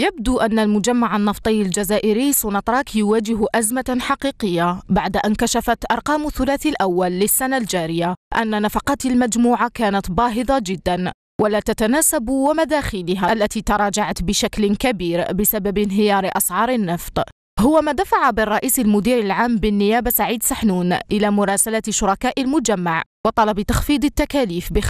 يبدو أن المجمع النفطي الجزائري سونتراك يواجه أزمة حقيقية بعد أن كشفت أرقام الثلاثي الأول للسنة الجارية أن نفقات المجموعة كانت باهظة جدا ولا تتناسب ومداخلها التي تراجعت بشكل كبير بسبب انهيار أسعار النفط هو ما دفع بالرئيس المدير العام بالنيابة سعيد سحنون إلى مراسلة شركاء المجمع وطلب تخفيض التكاليف ب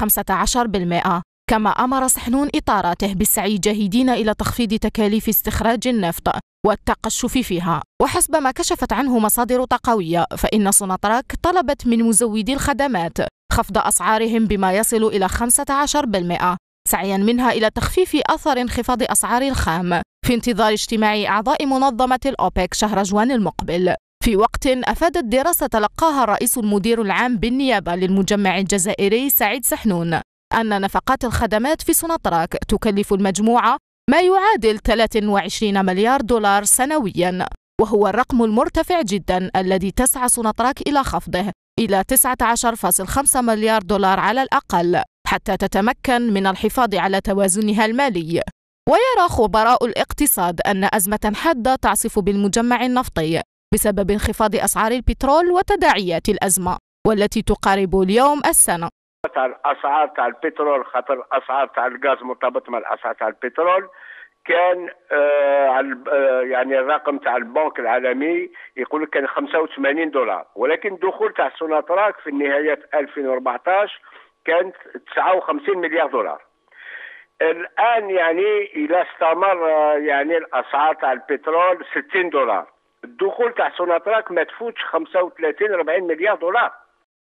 15% كما أمر صحنون إطاراته بالسعي جاهدين إلى تخفيض تكاليف استخراج النفط والتقشف فيها وحسب ما كشفت عنه مصادر طاقوية فإن سوناتراك طلبت من مزودي الخدمات خفض أسعارهم بما يصل إلى 15% سعيا منها إلى تخفيف أثر انخفاض أسعار الخام في انتظار اجتماع أعضاء منظمة الأوبك شهر جوان المقبل في وقت أفادت دراسة تلقاها الرئيس المدير العام بالنيابة للمجمع الجزائري سعيد سحنون أن نفقات الخدمات في سوناتراك تكلف المجموعة ما يعادل 23 مليار دولار سنويا وهو الرقم المرتفع جدا الذي تسعى سوناتراك إلى خفضه إلى 19.5 مليار دولار على الأقل حتى تتمكن من الحفاظ على توازنها المالي ويرى خبراء الاقتصاد أن أزمة حادة تعصف بالمجمع النفطي بسبب انخفاض أسعار البترول وتداعيات الأزمة والتي تقارب اليوم السنة تاع الاسعار تاع البترول خاطر الاسعار تاع الغاز مرتبط مع الاسعار تاع البترول كان آه، على آه، يعني الرقم تاع البنك العالمي يقول لك كان 85 دولار ولكن دخول تاع سوناتراك في نهايه 2014 كانت 59 مليار دولار الان يعني الى استمر آه، يعني الاسعار تاع البترول 60 دولار الدخول تاع سوناتراك ما تفوتش 35 40 مليار دولار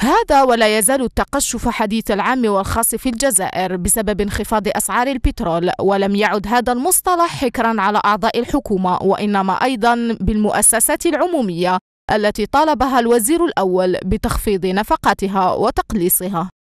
هذا ولا يزال التقشف حديث العام والخاص في الجزائر بسبب انخفاض أسعار البترول ولم يعد هذا المصطلح حكرا على أعضاء الحكومة وإنما أيضا بالمؤسسات العمومية التي طالبها الوزير الأول بتخفيض نفقاتها وتقليصها